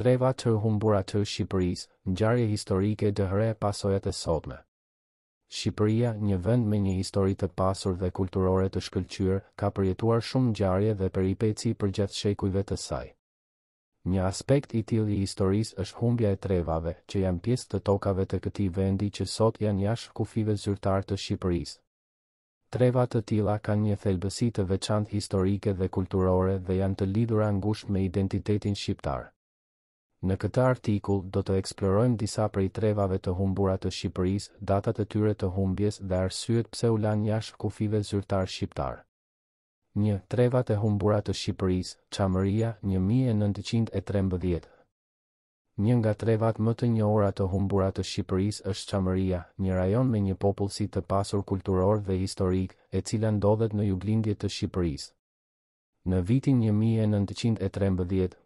treva të humbura të Shqipëris, gjarje historike dëhre pasojat e sotme. Shqipëria, një vend me një histori të pasur dhe kulturore të shkëlqyrë, ka përjetuar shumë gjarje dhe peripeci për gjithë shekujve të saj. Një aspekt i tili historisë është humbja e trevave, që janë pjesë të tokave të këti vendi që sot janë jashë kufive zyrtar të Shqipërisë. Treva të tila kanë një thelbësi të veçant historike dhe kulturore dhe janë të lidhura ngusht me identitetin shqiptarë. Në këtë artikull do të eksplorojmë disa prej trevave të humbura të Shqipëris, datat e tyre të humbjes dhe arsyet pse u lanë jashë kufive zyrtar shqiptar. 1. Trevat e humbura të Shqipëris, qamëria, 1913. Një nga trevat më të njohura të humbura të Shqipërisë është Çamëria, një rajon me një popullsi të pasur kulturor dhe historik, e cila ndodhet në juglindje të Shqipërisë. Në vitin 1913,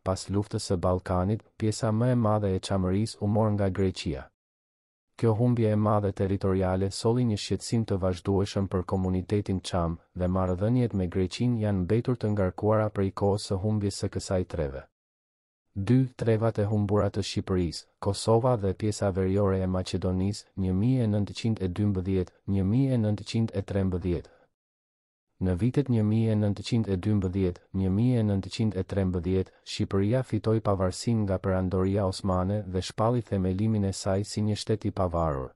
pas luftës së Ballkanit, pjesa më e madhe e qamëris u mor nga Greqia. Kjo humbje e madhe territoriale solli një shqetësim të vazhdueshëm për komunitetin qamë dhe marrëdhëniet me Greqin janë mbetur të ngarkuara prej kohës së humbjes së kësaj treve. Dy trevat e humbura të Shqipërisë, Kosova dhe pjesa veriore e Maqedonisë 1912-1913, Në vitet 1912-1913, Shqipëria fitoi pavarësinë nga Perandoria Osmane dhe shpalli themelimin e saj si një shtet i pavarur.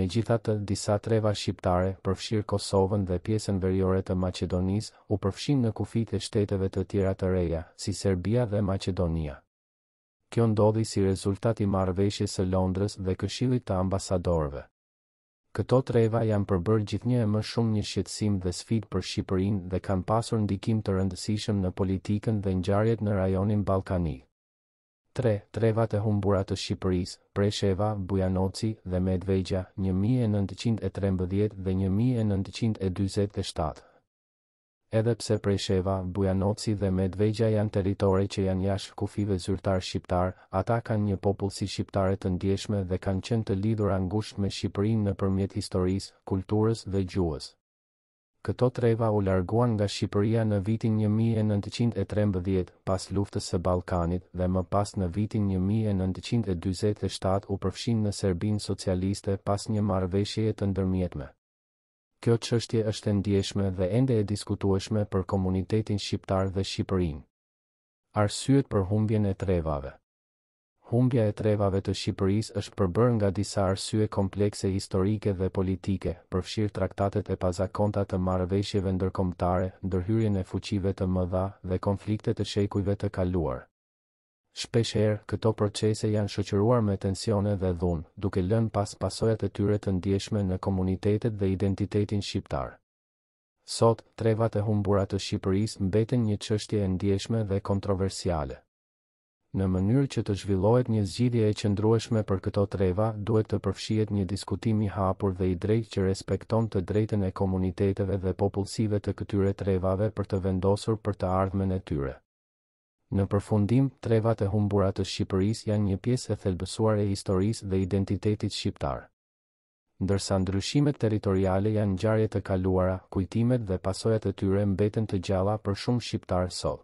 Megjithatë, disa treva shqiptare, përfshir Kosovën dhe pjesën veriore të Maqedonisë, u përfshin në kufitë e shteteve të tjera të reja, si Serbia dhe Maqedonia. Kjo ndodhi si rezultat i marrëveshjes së Londrës dhe Këshillit të Ambasadorëve. Këto treva janë përbërë gjithnjë e më shumë një shqetsim dhe sfit për Shqipërin dhe kanë pasur ndikim të rëndësishëm në politikën dhe njarjet në rajonin Balkani. 3. Treva të humbura të Shqipëris, Presheva, Bujanoci dhe Medvegja, 1913 dhe 1927 edhe pse prej Sheva, Bujanoci dhe Medvegja janë teritore që janë jashtë kufive zyrtar shqiptar, ata kanë një popull si shqiptare të ndjeshme dhe kanë qenë të lidhur angusht me Shqipërinë përmjet historisë, kulturës dhe gjuhës. Këto treva u larguan nga Shqipëria në vitin 1913 pas luftës së Ballkanit dhe më pas në vitin 1947 u përfshin në Serbinë socialiste pas një marrëveshjeje të ndërmjetme kjo qështje është e ndjeshme dhe ende e diskutueshme për komunitetin shqiptar dhe Shqipërin. Arsyet për humbjen e trevave Humbja e trevave të Shqipëris është përbër nga disa arsye komplekse historike dhe politike, përfshirë traktatet e pazakonta të marveshjeve ndërkomtare, ndërhyrjen e fuqive të mëdha dhe konfliktet e shekujve të kaluarë. Shpesh herë këto procese janë shoqëruar me tensione dhe dhunë, duke lënë pas pasojat e tyre të ndjeshme në komunitetet dhe identitetin shqiptar. Sot, trevat e humbura të Shqipërisë mbeten një çështje e ndjeshme dhe kontroversiale. Në mënyrë që të zhvillohet një zgjidhje e qëndrueshme për këto treva, duhet të përfshihet një diskutim i hapur dhe i drejtë që respekton të drejtën e komuniteteve dhe popullsive të këtyre trevave për të vendosur për të ardhmen e tyre. Në përfundim, trevat e humbura të Shqipëris janë një pjesë e thelbësuar e historis dhe identitetit shqiptar. Ndërsa ndryshimet teritoriale janë gjarje të kaluara, kujtimet dhe pasojat e tyre mbeten të gjalla për shumë shqiptar sot.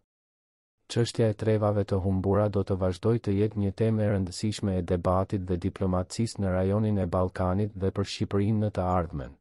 Qështja e trevave të humbura do të vazhdoj të jetë një temë e rëndësishme e debatit dhe diplomacisë në rajonin e Balkanit dhe për Shqipërin në të ardhmen.